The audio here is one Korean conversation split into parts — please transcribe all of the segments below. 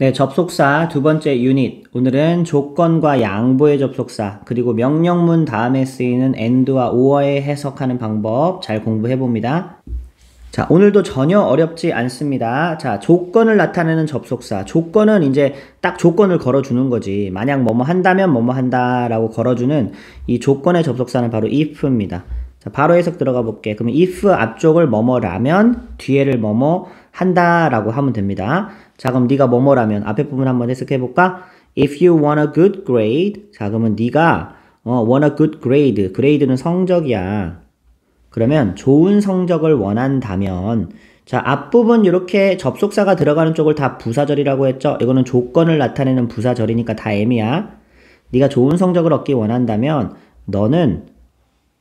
네, 접속사 두 번째 유닛. 오늘은 조건과 양보의 접속사, 그리고 명령문 다음에 쓰이는 and와 or의 해석하는 방법 잘 공부해 봅니다. 자, 오늘도 전혀 어렵지 않습니다. 자, 조건을 나타내는 접속사. 조건은 이제 딱 조건을 걸어주는 거지. 만약 뭐뭐 한다면 뭐뭐 한다라고 걸어주는 이 조건의 접속사는 바로 if입니다. 자, 바로 해석 들어가 볼게. 그럼 if 앞쪽을 뭐뭐라면 뒤에를 뭐뭐 한다라고 하면 됩니다. 자 그럼 네가 뭐뭐라면 앞에 부분 한번 해석해 볼까? If you want a good grade, 자 그러면 네가 어, want a good grade, g r a d 는 성적이야. 그러면 좋은 성적을 원한다면 자 앞부분 이렇게 접속사가 들어가는 쪽을 다 부사절이라고 했죠. 이거는 조건을 나타내는 부사절이니까 다 M이야. 네가 좋은 성적을 얻기 원한다면 너는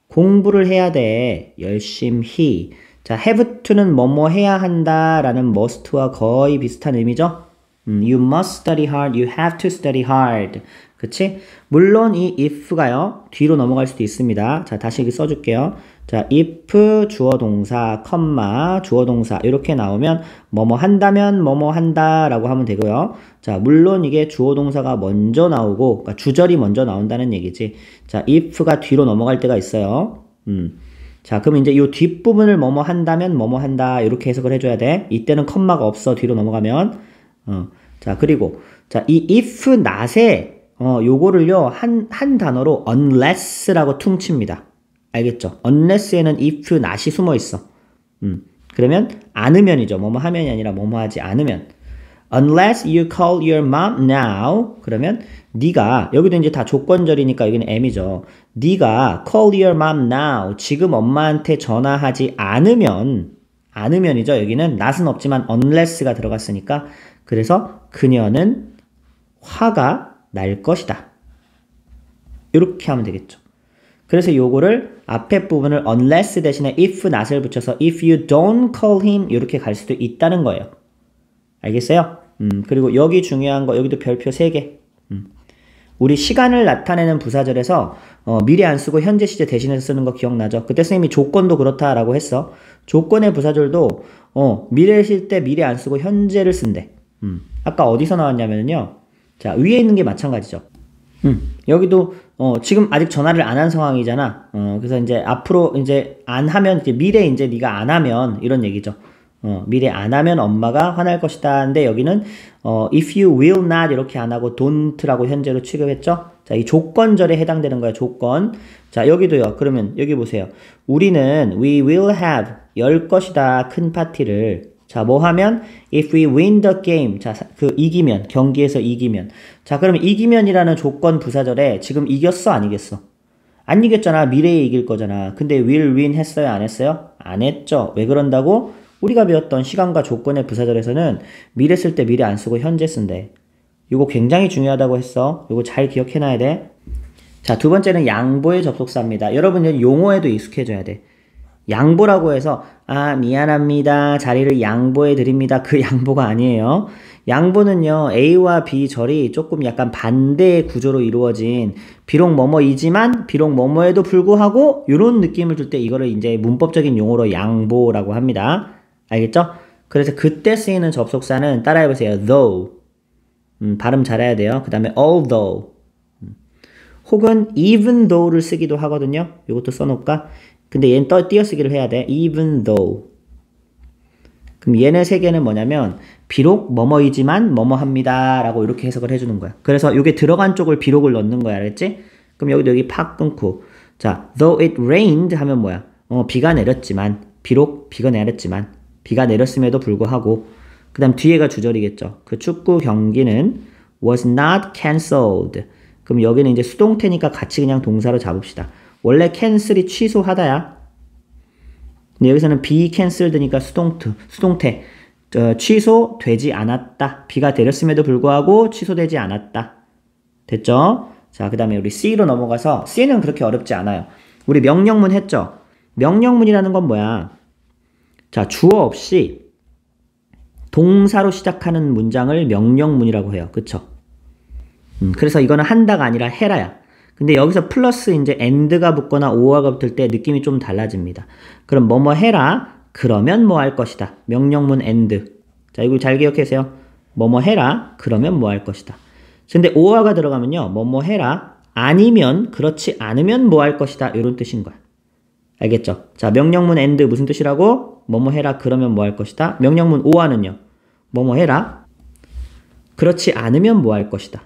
공부를 해야 돼. 열심히. 자, have to는 뭐뭐 뭐 해야 한다라는 must와 거의 비슷한 의미죠. 음, you must study hard, you have to study hard. 그치? 물론 이 if가요, 뒤로 넘어갈 수도 있습니다. 자, 다시 여기 써줄게요. 자, if 주어 동사, 컴마, 주어 동사, 이렇게 나오면, 뭐뭐 뭐 한다면, 뭐뭐 뭐 한다라고 하면 되고요. 자, 물론 이게 주어 동사가 먼저 나오고, 그러니까 주절이 먼저 나온다는 얘기지. 자, if가 뒤로 넘어갈 때가 있어요. 음. 자, 그럼 이제 이 뒷부분을 뭐뭐 한다면 뭐뭐 한다. 이렇게 해석을 해줘야 돼. 이때는 컴마가 없어. 뒤로 넘어가면. 어. 자, 그리고, 자, 이 if, not의, 어, 요거를요, 한, 한 단어로 unless라고 퉁칩니다. 알겠죠? unless에는 if, not이 숨어 있어. 음. 그러면, 않으면이죠. 뭐뭐 하면이 아니라 뭐뭐 하지 않으면. Unless you call your mom now. 그러면 네가 여기도 이제 다 조건절이니까 여기는 M이죠. 네가 call your mom now. 지금 엄마한테 전화하지 않으면 않으면이죠. 여기는 not은 없지만 unless가 들어갔으니까 그래서 그녀는 화가 날 것이다. 이렇게 하면 되겠죠. 그래서 요거를 앞에 부분을 unless 대신에 if not을 붙여서 if you don't call him 이렇게 갈 수도 있다는 거예요. 알겠어요? 음, 그리고 여기 중요한 거, 여기도 별표 3개. 음. 우리 시간을 나타내는 부사절에서 어, 미래안 쓰고 현재 시제 대신해서 쓰는 거 기억나죠? 그때 선생님이 조건도 그렇다라고 했어. 조건의 부사절도 어, 미래를 쓸 때 미래 안 쓰고 현재를 쓴대. 음. 아까 어디서 나왔냐면요. 자, 위에 있는 게 마찬가지죠. 음, 여기도 어, 지금 아직 전화를 안 한 상황이잖아. 어, 그래서 이제 앞으로 이제 안 하면 이제 미래 이제 네가 안 하면 이런 얘기죠. 어, 미리 안 하면 엄마가 화날 것이다. 근데 여기는 어, if you will not 이렇게 안 하고 don't라고 현재로 취급했죠. 자, 이 조건절에 해당되는 거예요 조건. 자, 여기도요. 그러면 여기 보세요. 우리는 we will have 열 것이다. 큰 파티를. 자, 뭐 하면 if we win the game. 자, 그 이기면 경기에서 이기면. 자, 그러면 이기면이라는 조건 부사절에 지금 이겼어, 아니겠어안 이겼잖아. 미래에 이길 거잖아. 근데 will win 했어요, 안 했어요? 안 했죠. 왜 그런다고? 우리가 배웠던 시간과 조건의 부사절에서는 미래 쓸 때 미래 안 쓰고 현재 쓴대. 이거 굉장히 중요하다고 했어. 이거 잘 기억해놔야 돼. 자, 두 번째는 양보의 접속사입니다. 여러분은 용어에도 익숙해져야 돼. 양보라고 해서 아 미안합니다 자리를 양보해 드립니다 그 양보가 아니에요 양보는요 A와 B 절이 조금 약간 반대의 구조로 이루어진 비록 뭐뭐이지만 비록 뭐뭐에도 불구하고 이런 느낌을 줄 때 이거를 이제 문법적인 용어로 양보라고 합니다 알겠죠? 그래서 그때 쓰이는 접속사는 따라해보세요. though 음, 발음 잘해야 돼요. 그 다음에 although 음. 혹은 even though를 쓰기도 하거든요. 이것도 써놓을까? 근데 얘는 떠, 띄어쓰기를 해야 돼. even though 그럼 얘네 세 개는 뭐냐면 비록 뭐뭐이지만 뭐뭐합니다 라고 이렇게 해석을 해주는 거야. 그래서 이게 들어간 쪽을 비록을 넣는 거야. 알겠지? 그럼 여기도 여기 팍 끊고 자, though it rained 하면 뭐야? 어, 비가 내렸지만 비록 비가 내렸지만 비가 내렸음에도 불구하고 그 다음 뒤에가 주절이겠죠. 그 축구 경기는 was not cancelled. 그럼 여기는 이제 수동태니까 같이 그냥 동사로 잡읍시다. 원래 cancel이 취소하다야. 근데 여기서는 be cancelled니까 수동태, 수동태. 어, 취소되지 않았다. 비가 내렸음에도 불구하고 취소되지 않았다. 됐죠? 자, 그 다음에 우리 C로 넘어가서 C는 그렇게 어렵지 않아요. 우리 명령문 했죠? 명령문이라는 건 뭐야? 자, 주어 없이 동사로 시작하는 문장을 명령문이라고 해요. 그쵸? 음, 그래서 이거는 한다가 아니라 해라야. 근데 여기서 플러스 이제 e n 가 붙거나 오어가 붙을 때 느낌이 좀 달라집니다. 그럼 뭐뭐 해라. 그러면 뭐 할 것이다. 명령문 e 드 자, 이거 잘 기억하세요. 뭐뭐 해라. 그러면 뭐 할 것이다. 근데 오어가 들어가면요. 뭐뭐 해라. 아니면 그렇지 않으면 뭐 할 것이다. 이런 뜻인 거야. 알겠죠? 자, 명령문 and 무슨 뜻이라고? 뭐뭐 해라 그러면 뭐 할 것이다. 명령문 오하는요. 뭐뭐 해라. 그렇지 않으면 뭐 할 것이다.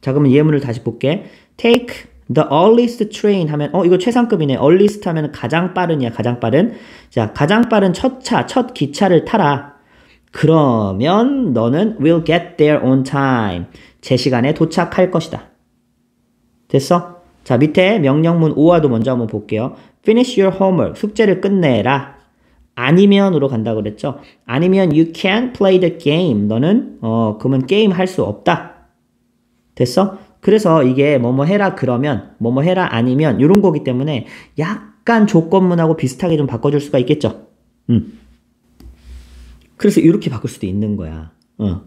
자, 그러면 예문을 다시 볼게. Take the earliest train 하면 어 이거 최상급이네. earliest 하면 가장 빠른이야. 가장 빠른. 자, 가장 빠른 첫 차, 첫 기차를 타라. 그러면 너는 will get there on time. 제 시간에 도착할 것이다. 됐어? 자, 밑에 명령문 5화도 먼저 한번 볼게요. Finish your homework. 숙제를 끝내라. 아니면으로 간다고 그랬죠. 아니면 you can't play the game. 너는 어, 그러면 게임 할 수 없다. 됐어? 그래서 이게 뭐뭐 해라 그러면 뭐뭐 해라 아니면 이런 거기 때문에 약간 조건문하고 비슷하게 좀 바꿔줄 수가 있겠죠. 음. 그래서 이렇게 바꿀 수도 있는 거야. 어.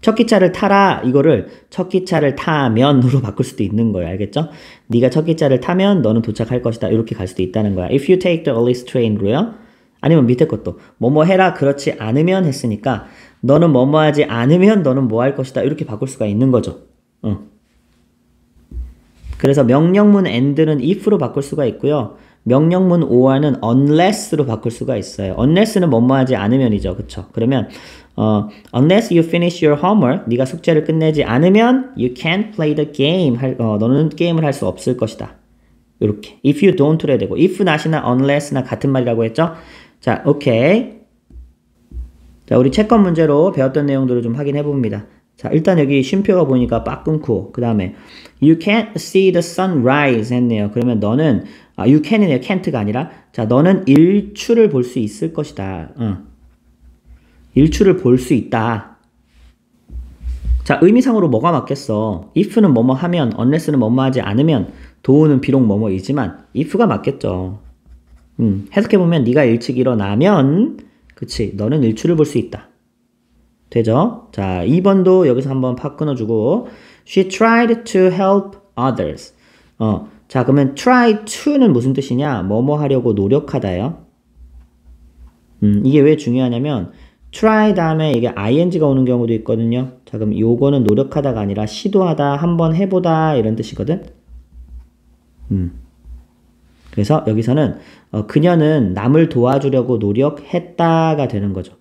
첫기차를 타라 이거를 첫기차를 타면으로 바꿀 수도 있는 거야 알겠죠? 네가 첫기차를 타면 너는 도착할 것이다 이렇게 갈 수도 있다는 거야 If you take the earliest train로요 아니면 밑에 것도 뭐뭐 해라 그렇지 않으면 했으니까 너는 뭐뭐 하지 않으면 너는 뭐할 것이다 이렇게 바꿀 수가 있는 거죠 어. 그래서 명령문 end는 if로 바꿀 수가 있고요 명령문 오화는 unless로 바꿀 수가 있어요. unless는 뭐뭐 하지 않으면이죠. 그쵸? 그러면 어, unless you finish your homework, 네가 숙제를 끝내지 않으면 you can't play the game. 할, 어, 너는 게임을 할 수 없을 것이다. 이렇게 if you d o n t 해야 되고 if not이나 unless나 같은 말이라고 했죠. 자, 오케이. 자, 우리 채권 문제로 배웠던 내용들을 좀 확인해 봅니다. 자, 일단 여기 쉼표가 보니까 빡 끊고 그 다음에 You can't see the sunrise 했네요. 그러면 너는 아, you can이네요. can't가 아니라 자, 너는 일출을 볼 수 있을 것이다. 응. 일출을 볼 수 있다. 자, 의미상으로 뭐가 맞겠어? if는 뭐뭐 하면, unless는 뭐뭐 하지 않으면, 도 o 는 비록 뭐뭐이지만 if가 맞겠죠. 음, 해석해보면 네가 일찍 일어나면 그치, 너는 일출을 볼 수 있다. 되죠? 자, 2번도 여기서 한 번 팍 끊어주고 She tried to help others. 어, 자, 그러면 try to는 무슨 뜻이냐? 뭐뭐 하려고 노력하다요. 음, 이게 왜 중요하냐면 try 다음에 이게 ing가 오는 경우도 있거든요. 자, 그럼 요거는 노력하다가 아니라 시도하다, 한번 해보다 이런 뜻이거든. 음. 그래서 여기서는 어, 그녀는 남을 도와주려고 노력했다가 되는 거죠.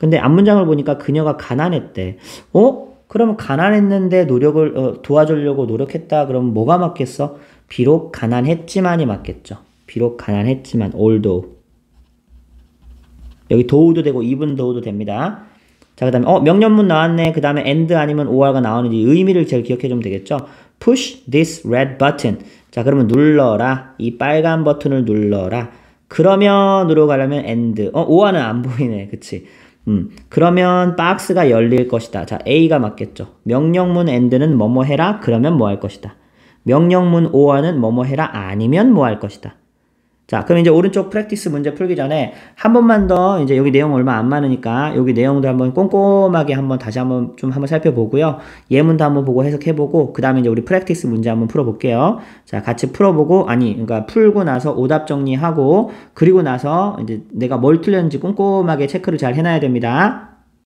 근데 앞문장을 보니까 그녀가 가난했대. 어? 그러면 가난했는데 노력을 어, 도와주려고 노력했다. 그럼 뭐가 맞겠어? 비록 가난했지만이 맞겠죠. 비록 가난했지만 although 여기 도우도 되고 even 도우도 됩니다. 자, 그 다음에, 어, 명령문 나왔네. 그 다음에 and 아니면 or가 나오는지 의미를 제일 기억해주면 되겠죠. push this red button. 자, 그러면 눌러라. 이 빨간 버튼을 눌러라. 그러면으로 가려면 and. 어, or는 안 보이네. 그치. 음, 그러면 박스가 열릴 것이다. 자, A가 맞겠죠. 명령문 and는 뭐뭐 해라. 그러면 뭐 할 것이다. 명령문 or는 뭐뭐 해라. 아니면 뭐 할 것이다. 자, 그럼 이제 오른쪽 프랙티스 문제 풀기 전에 한 번만 더 이제 여기 내용 얼마 안 많으니까 여기 내용도 한번 꼼꼼하게 한번 다시 한번 좀 한번 살펴보고요. 예문도 한번 보고 해석해 보고 그다음에 이제 우리 프랙티스 문제 한번 풀어 볼게요. 자, 같이 풀어 보고 아니 그러니까 풀고 나서 오답 정리하고 그리고 나서 이제 내가 뭘 틀렸는지 꼼꼼하게 체크를 잘해 놔야 됩니다.